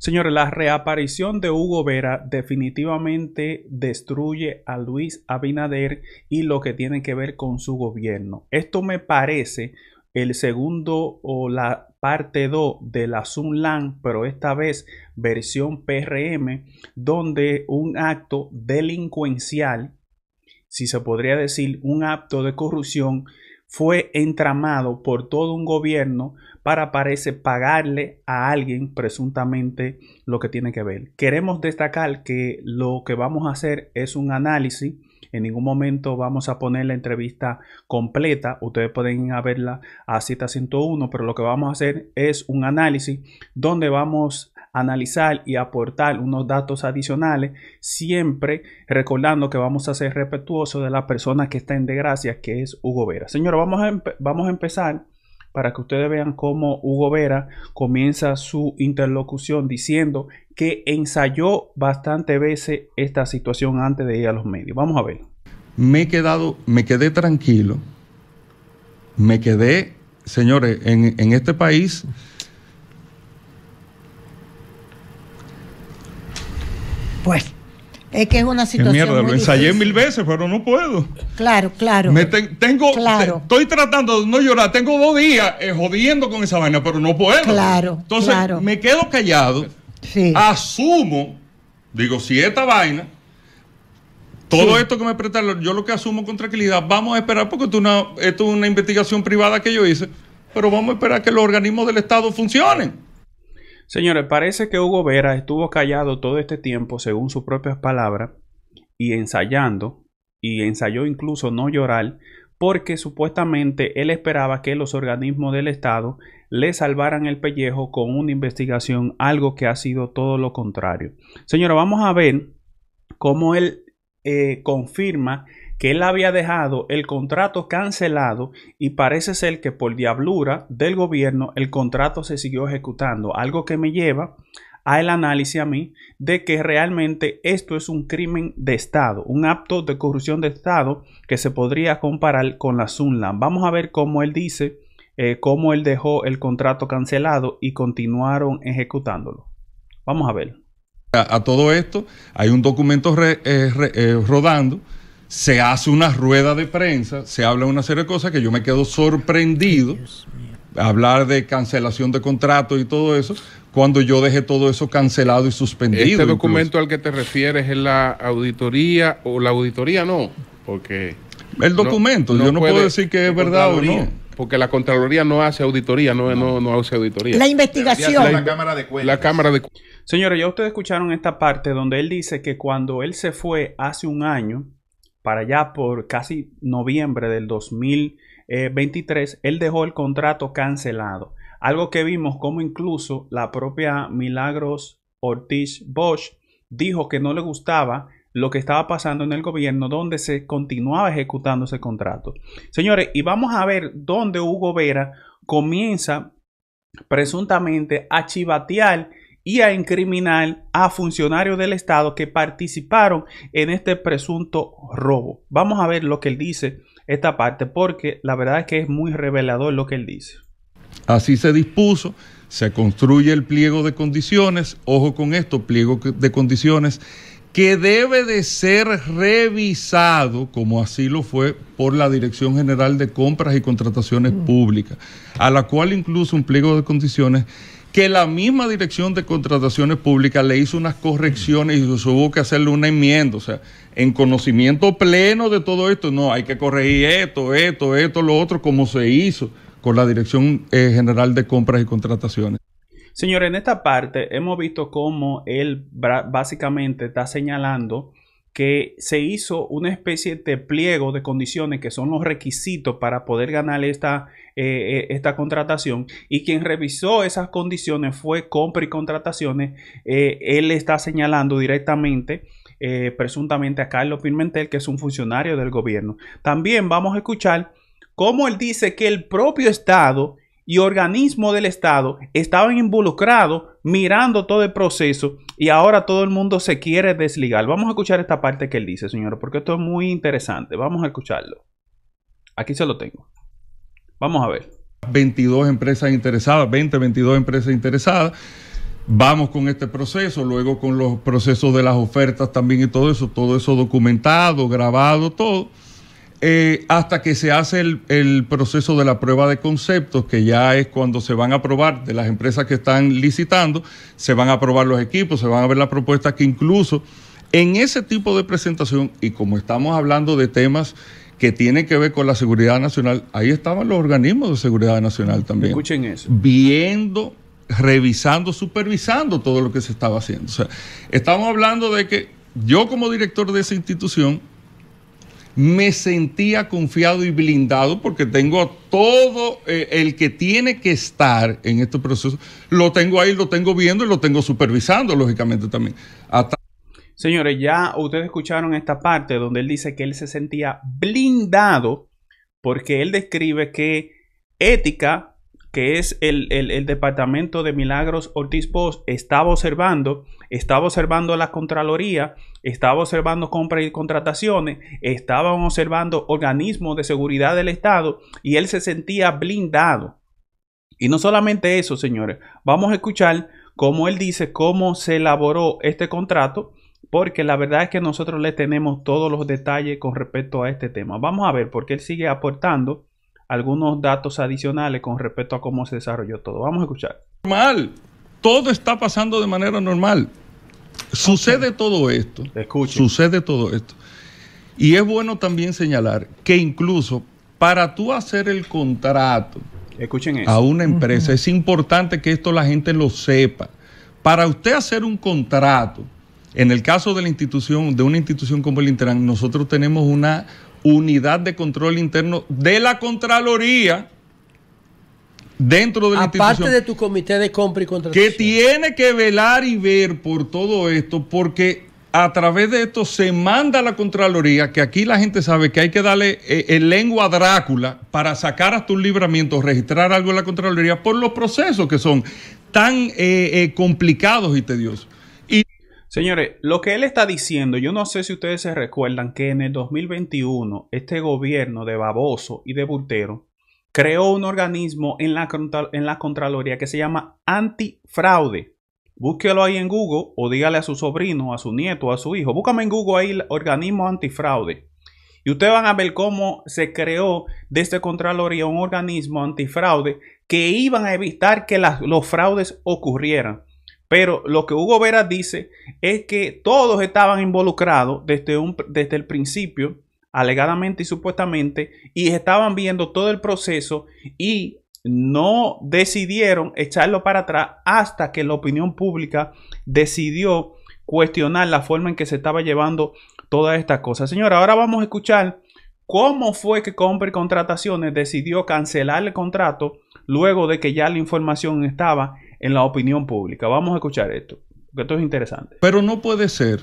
Señores, la reaparición de Hugo Vera definitivamente destruye a Luis Abinader y lo que tiene que ver con su gobierno. Esto me parece el segundo o la parte 2 de la Sunlan, pero esta vez versión PRM, donde un acto delincuencial, si se podría decir, un acto de corrupción fue entramado por todo un gobierno para, parece, pagarle a alguien presuntamente lo que tiene que ver. Queremos destacar que lo que vamos a hacer es un análisis. En ningún momento vamos a poner la entrevista completa. Ustedes pueden a verla a cita 101, pero lo que vamos a hacer es un análisis donde vamos analizar y aportar unos datos adicionales, siempre recordando que vamos a ser respetuosos de la persona que está en desgracia, que es Hugo Vera. Señora, vamos a, vamos a empezar para que ustedes vean cómo Hugo Vera comienza su interlocución diciendo que ensayó bastante veces esta situación antes de ir a los medios. Vamos a ver. Me he quedado, me quedé tranquilo, me quedé, señores, en, en este país Pues. Es que es una situación. mierda, lo ensayé mil veces, pero no puedo. Claro, claro. tengo, estoy tratando de no llorar. Tengo dos días eh, jodiendo con esa vaina, pero no puedo. Claro. Entonces, me quedo callado. Sí. Asumo, digo, si esta vaina, todo esto que me prestaron, yo lo que asumo con tranquilidad, vamos a esperar, porque esto es una investigación privada que yo hice, pero vamos a esperar que los organismos del Estado funcionen. Señores, parece que Hugo Vera estuvo callado todo este tiempo, según sus propias palabras, y ensayando, y ensayó incluso no llorar, porque supuestamente él esperaba que los organismos del Estado le salvaran el pellejo con una investigación, algo que ha sido todo lo contrario. Señora, vamos a ver cómo él eh, confirma que él había dejado el contrato cancelado y parece ser que por diablura del gobierno el contrato se siguió ejecutando, algo que me lleva al análisis a mí de que realmente esto es un crimen de Estado, un acto de corrupción de Estado que se podría comparar con la Sunland. Vamos a ver cómo él dice, eh, cómo él dejó el contrato cancelado y continuaron ejecutándolo. Vamos a ver. A, todo esto hay un documento eh, eh, rodando se hace una rueda de prensa, se habla una serie de cosas que yo me quedo sorprendido. Hablar de cancelación de contrato y todo eso, cuando yo dejé todo eso cancelado y suspendido. ¿Este documento al que te refieres es la auditoría o la auditoría no? Porque. El documento, yo no puedo decir que es verdad o no. Porque la Contraloría no hace auditoría, no, no, hace auditoría. La investigación. La, Cámara de Cuentas. La Cámara de Señores, ya ustedes escucharon esta parte donde él dice que cuando él se fue hace un año, para allá por casi noviembre del 2023, él dejó el contrato cancelado. Algo que vimos como incluso la propia Milagros Ortiz Bosch dijo que no le gustaba lo que estaba pasando en el gobierno donde se continuaba ejecutando ese contrato. Señores, y vamos a ver dónde Hugo Vera comienza presuntamente a chivatear y a incriminar a funcionarios del Estado que participaron en este presunto robo. Vamos a ver lo que él dice esta parte porque la verdad es que es muy revelador lo que él dice. Así se dispuso, se construye el pliego de condiciones, ojo con esto, pliego de condiciones que debe de ser revisado, como así lo fue, por la Dirección General de Compras y Contrataciones mm. Públicas, a la cual incluso un pliego de condiciones que la misma Dirección de Contrataciones Públicas le hizo unas correcciones y hubo que hacerle una enmienda, o sea, en conocimiento pleno de todo esto, no, hay que corregir esto, esto, esto, lo otro, como se hizo con la Dirección eh, General de Compras y Contrataciones. Señor, en esta parte hemos visto cómo él básicamente está señalando que se hizo una especie de pliego de condiciones que son los requisitos para poder ganar esta, eh, eh, esta contratación y quien revisó esas condiciones fue compra y contrataciones. Eh, él está señalando directamente, presuntamente a Carlos Pimentel, que es un funcionario del gobierno. También vamos a escuchar cómo él dice que el propio Estado y organismo del Estado estaban involucrados mirando todo el proceso y ahora todo el mundo se quiere desligar. Vamos a escuchar esta parte que él dice, señor, porque esto es muy interesante. Vamos a escucharlo. Aquí se lo tengo. Vamos a ver. 22 empresas interesadas, 20, 22 empresas interesadas. Vamos con este proceso, luego con los procesos de las ofertas también y todo eso, todo eso documentado, grabado, todo. Eh, hasta que se hace el, proceso de la prueba de conceptos, que ya es cuando se van a probar de las empresas que están licitando, se van a probar los equipos, se van a ver las propuestas que incluso en ese tipo de presentación, y como estamos hablando de temas que tienen que ver con la seguridad nacional, ahí estaban los organismos de seguridad nacional también. Escuchen eso. Viendo, revisando, supervisando todo lo que se estaba haciendo. O sea, estamos hablando de que yo como director de esa institución me sentía confiado y blindado porque tengo todo eh, el que tiene que estar en este proceso. lo tengo ahí, lo tengo viendo y lo tengo supervisando, lógicamente también. Señores, ya ustedes escucharon esta parte donde él dice que él se sentía blindado porque él describe que ética que es el, el, departamento de Milagros Ortiz Post, estaba observando, estaba observando la Contraloría, estaba observando compras y contrataciones, estaban observando organismos de seguridad del Estado y él se sentía blindado. Y no solamente eso, señores, vamos a escuchar cómo él dice cómo se elaboró este contrato, porque la verdad es que nosotros le tenemos todos los detalles con respecto a este tema. Vamos a ver, por qué él sigue aportando algunos datos adicionales con respecto a cómo se desarrolló todo. Vamos a escuchar. Normal, todo está pasando de manera normal. Sucede todo esto. Escuche. Sucede todo esto. Y es bueno también señalar que incluso para tú hacer el contrato a una empresa, es importante que esto la gente lo sepa. Para usted hacer un contrato, en el caso de la institución, de una institución como el Interam, nosotros tenemos una unidad de control interno de la Contraloría dentro de la Aparte de tu comité de compra y contratación. Que tiene que velar y ver por todo esto, porque a través de esto se manda a la Contraloría, que aquí la gente sabe que hay que darle eh, el lengua a Drácula para sacar hasta un libramiento, registrar algo en la Contraloría, por los procesos que son tan eh, eh, complicados y tediosos. Señores, lo que él está diciendo, yo no sé si ustedes se recuerdan que en el 2021 este gobierno de baboso y de bultero creó un organismo en la, en la Contraloría que se llama Antifraude. Búsquelo ahí en Google o dígale a su sobrino, a su nieto, a su hijo. Búscame en Google ahí el organismo antifraude. Y ustedes van a ver cómo se creó desde Contraloría un organismo antifraude que iban a evitar que los fraudes ocurrieran. Pero lo que Hugo Vera dice es que todos estaban involucrados desde, un, desde el principio, alegadamente y supuestamente, y estaban viendo todo el proceso y no decidieron echarlo para atrás hasta que la opinión pública decidió cuestionar la forma en que se estaba llevando toda esta cosa. Señora, ahora vamos a escuchar cómo fue que Compre Contrataciones decidió cancelar el contrato luego de que ya la información estaba en la opinión pública. Vamos a escuchar esto, porque esto es interesante. Pero no puede ser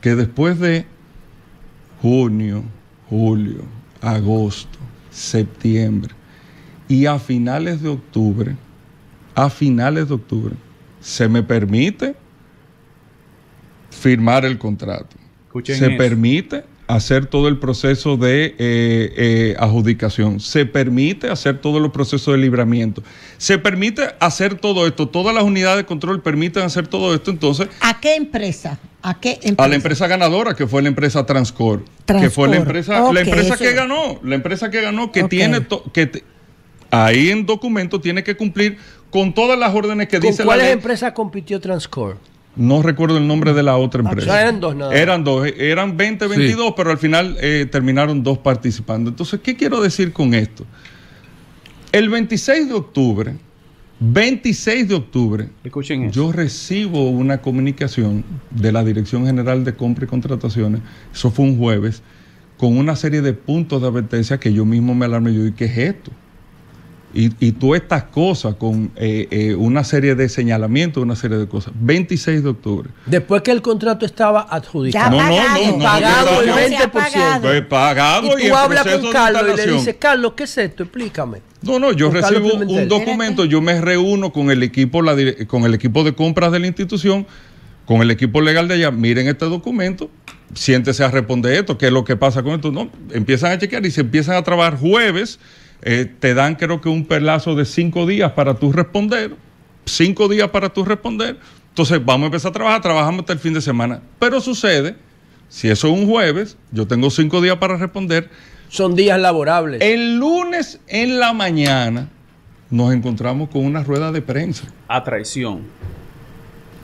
que después de junio, julio, agosto, septiembre y a finales de octubre, a finales de octubre, se me permite firmar el contrato. se permite hacer todo el proceso de eh, eh, adjudicación, se permite hacer todos los procesos de libramiento, se permite hacer todo esto, todas las unidades de control permiten hacer todo esto, entonces... ¿A qué empresa? ¿A qué A la empresa ganadora, que fue la empresa Transcor, Transcor. que fue la empresa, la empresa que ganó, la empresa que ganó, que tiene... que ahí en documento tiene que cumplir con todas las órdenes que dice la empresa. cuál compitió Transcor? No recuerdo el nombre de la otra ah, empresa. eran dos, nada. Eran dos, eh, eran 20, 22, pero al final eh, terminaron dos participando. Entonces, ¿qué quiero decir con esto? El 26 de octubre, 26 de octubre, yo recibo una comunicación de la Dirección General de Compra y Contrataciones, eso fue un jueves, con una serie de puntos de advertencia que yo mismo me alarmé yo, dije, qué es esto? y, y tú estas cosas con eh, eh, una serie de señalamientos, una serie de cosas. 26 de octubre. Después que el contrato estaba adjudicado. Ya no, pagado. no, Pagado el 20%. Pues, y, tú hablas con Carlos y le dices, Carlos, ¿qué es esto? Explícame. No, no, yo recibo un documento, yo me reúno con el equipo, la, con el equipo de compras de la institución, con el equipo legal de allá, miren este documento, siéntese a responder esto, qué es lo que pasa con esto. No, empiezan a chequear y se empiezan a trabajar jueves eh, te dan creo que un perlazo de cinco días para tú responder, cinco días para tú responder, entonces vamos a empezar a trabajar, trabajamos hasta el fin de semana. Pero sucede, si eso es un jueves, yo tengo cinco días para responder. Son días laborables. El lunes en la mañana nos encontramos con una rueda de prensa. A traición.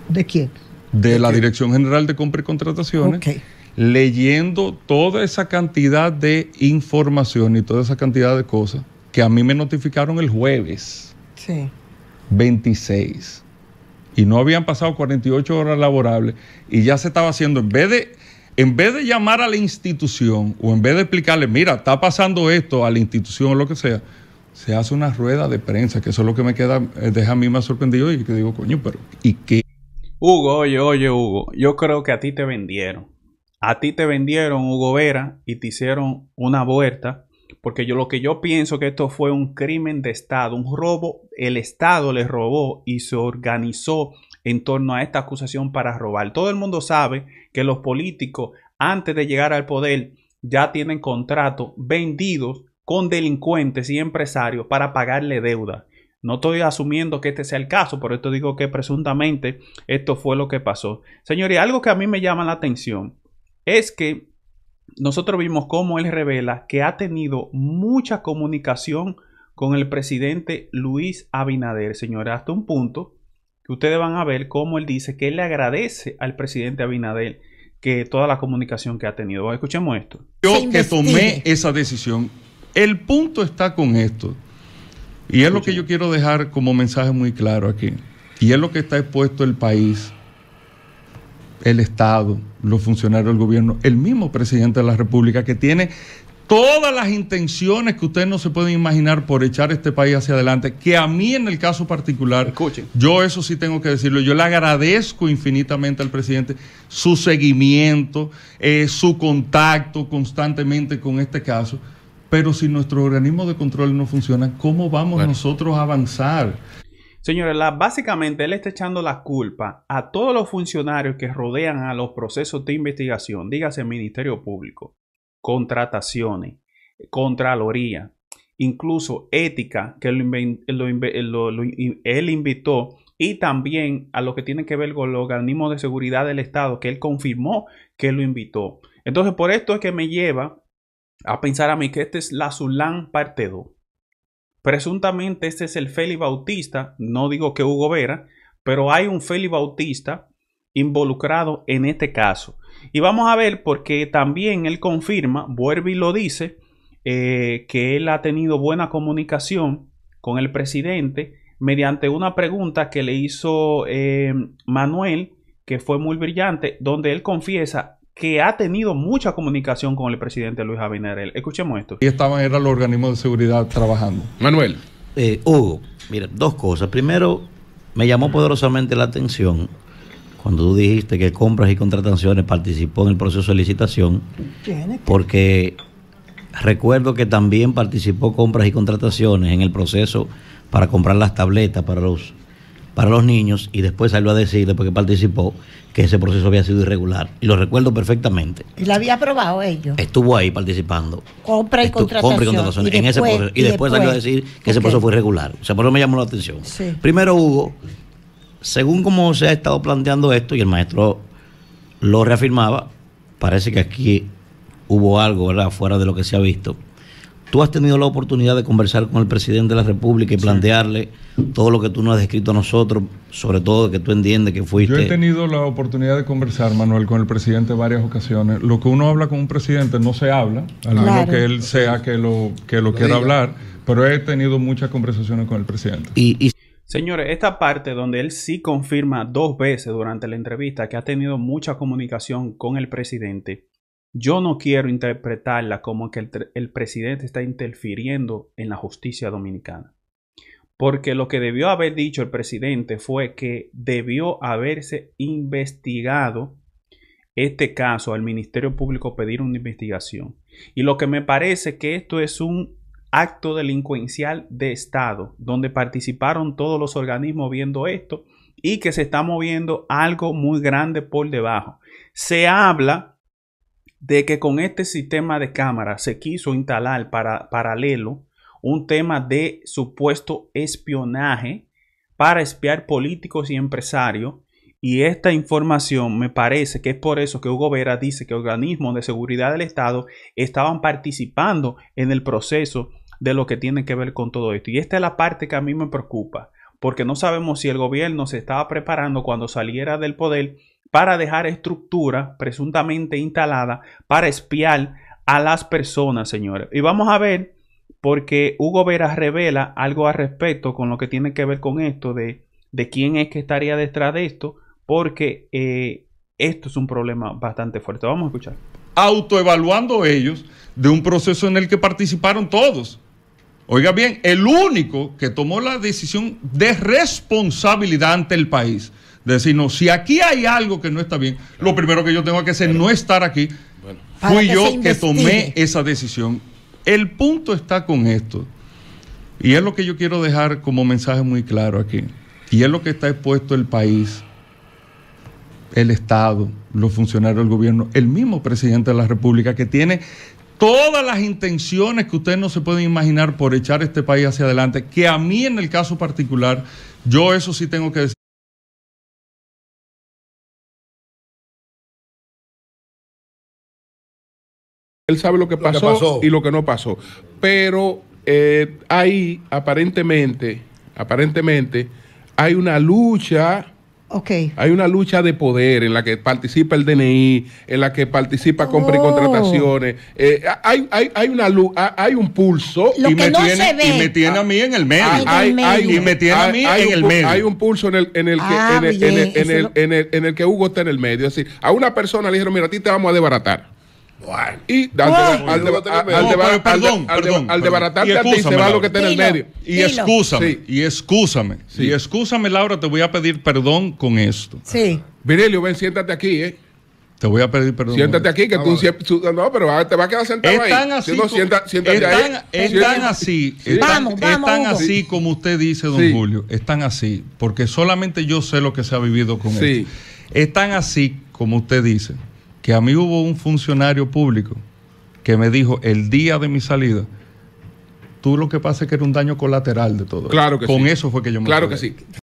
¿De quién? De, la Dirección General de Compra y Contrataciones. Okay leyendo toda esa cantidad de información y toda esa cantidad de cosas que a mí me notificaron el jueves. Sí. 26. Y no habían pasado 48 horas laborables y ya se estaba haciendo, en vez de, en vez de llamar a la institución o en vez de explicarle, mira, está pasando esto a la institución o lo que sea, se hace una rueda de prensa, que eso es lo que me queda, eh, deja a mí más sorprendido y que digo, coño, pero ¿y qué? Hugo, oye, oye, Hugo, yo creo que a ti te vendieron a ti te vendieron Hugo Vera y te hicieron una vuelta, porque yo lo que yo pienso que esto fue un crimen de Estado, un robo, el Estado le robó y se organizó en torno a esta acusación para robar. Todo el mundo sabe que los políticos antes de llegar al poder ya tienen contratos vendidos con delincuentes y empresarios para pagarle deuda. No estoy asumiendo que este sea el caso, pero esto digo que presuntamente esto fue lo que pasó. Señoría, algo que a mí me llama la atención es que nosotros vimos cómo él revela que ha tenido mucha comunicación con el presidente Luis Abinader, señora, hasta un punto que ustedes van a ver cómo él dice que le agradece al presidente Abinader que toda la comunicación que ha tenido. Escuchemos esto. Yo que tomé esa decisión. El punto está con esto. Y es lo que yo quiero dejar como mensaje muy claro aquí. Y es lo que está expuesto el país el Estado, los funcionarios del gobierno, el mismo presidente de la República que tiene todas las intenciones que ustedes no se pueden imaginar por echar este país hacia adelante, que a mí en el caso particular, yo eso sí tengo que decirlo, yo le agradezco infinitamente al presidente su seguimiento, eh, su contacto constantemente con este caso, pero si nuestros organismos de control no funcionan, ¿cómo vamos nosotros a avanzar? Señores, básicamente él está echando la culpa a todos los funcionarios que rodean a los procesos de investigación, dígase Ministerio Público, contrataciones, Contraloría, incluso ética, que él invitó, y también a lo que tiene que ver con los organismos de seguridad del Estado, que él confirmó que lo invitó. Entonces, por esto es que me lleva a pensar a mí que este es la Zulán parte 2. Presuntamente este es el Feli Bautista, no digo que Hugo Vera, pero hay un Feli Bautista involucrado en este caso. Y vamos a ver porque también él confirma, vuelve y lo dice, eh, que él ha tenido buena comunicación con el presidente mediante una pregunta que le hizo eh, Manuel, que fue muy brillante, donde él confiesa que ha tenido mucha comunicación con el presidente Luis Abinader. Escuchemos esto. Y estaban era los organismos de seguridad trabajando. Manuel. Eh, Hugo, mira, dos cosas. Primero, me llamó poderosamente la atención cuando tú dijiste que compras y contrataciones participó en el proceso de licitación, porque recuerdo que también participó compras y contrataciones en el proceso para comprar las tabletas para los para los niños y después salió a decir, después que participó, que ese proceso había sido irregular. Y lo recuerdo perfectamente. ...y lo había aprobado ellos? Estuvo ahí participando. Compra y contratación. y después, salió a decir que ese proceso fue irregular. O sea, por eso me llamó la atención. Primero, Hugo, según cómo se ha estado planteando esto, y el maestro lo reafirmaba, parece que aquí hubo algo, ¿verdad?, fuera de lo que se ha visto Tú has tenido la oportunidad de conversar con el presidente de la República y plantearle todo lo que tú nos has descrito a nosotros, sobre todo que tú entiendes que fuiste. Yo he tenido la oportunidad de conversar, Manuel, con el presidente varias ocasiones. Lo que uno habla con un presidente no se habla, a menos que él sea que lo, que lo, quiera hablar, pero he tenido muchas conversaciones con el presidente. Y, y... Señores, esta parte donde él sí confirma dos veces durante la entrevista que ha tenido mucha comunicación con el presidente yo no quiero interpretarla como que el, presidente está interfiriendo en la justicia dominicana. Porque lo que debió haber dicho el presidente fue que debió haberse investigado este caso al Ministerio Público pedir una investigación. Y lo que me parece que esto es un acto delincuencial de Estado, donde participaron todos los organismos viendo esto y que se está moviendo algo muy grande por debajo. Se habla de que con este sistema de cámara se quiso instalar para, paralelo un tema de supuesto espionaje para espiar políticos y empresarios. Y esta información me parece que es por eso que Hugo Vera dice que organismos de seguridad del Estado estaban participando en el proceso de lo que tiene que ver con todo esto. Y esta es la parte que a mí me preocupa, porque no sabemos si el gobierno se estaba preparando cuando saliera del poder para dejar estructura presuntamente instalada para espiar a las personas, señores. Y vamos a ver, porque Hugo Vera revela algo al respecto con lo que tiene que ver con esto de, de quién es que estaría detrás de esto, porque eh, esto es un problema bastante fuerte. Vamos a escuchar. Autoevaluando ellos de un proceso en el que participaron todos. Oiga bien, el único que tomó la decisión de responsabilidad ante el país decir no, si aquí hay algo que no está bien, lo primero que yo tengo que hacer es no estar aquí. Fui yo que tomé esa decisión. El punto está con esto. Y es lo que yo quiero dejar como mensaje muy claro aquí. Y es lo que está expuesto el país, el Estado, los funcionarios del gobierno, el mismo presidente de la República que tiene todas las intenciones que ustedes no se pueden imaginar por echar este país hacia adelante, que a mí en el caso particular, yo eso sí tengo que decir. Él sabe lo que, pasó, y lo que no pasó. Pero eh, ahí, aparentemente, aparentemente, hay una lucha. Okay. Hay una lucha de poder en la que participa el DNI, en la que participa con compra oh. y contrataciones. Eh, hay, hay, hay, hay un pulso y, me tiene, y me a mí en el medio. Ah, hay, y me a mí en un, el medio. Hay un pulso en el, que, en, el, en el que Hugo está en el medio. Es decir, a una persona le dijeron, mira, a ti te vamos a desbaratar. Y al al debaratarte a ti se va lo que está en el medio. Y excúsame, y excúsame, y excúsame, Laura, te voy a pedir perdón con esto. Sí. Virelio, ven, siéntate aquí, ¿eh? Te voy a pedir perdón. Siéntate aquí, que tú No, pero te vas a quedar sentado están ahí. Así, no, sienta, siéntate están, ahí. Están así. Están, vamos, vamos, están así, como usted dice, don Julio. Están así. Porque solamente yo sé lo que se ha vivido con sí. Están así, como usted dice que a mí hubo un funcionario público que me dijo el día de mi salida, tú lo que pasa es que era un daño colateral de todo. Claro que Con eso fue que yo me Claro que sí.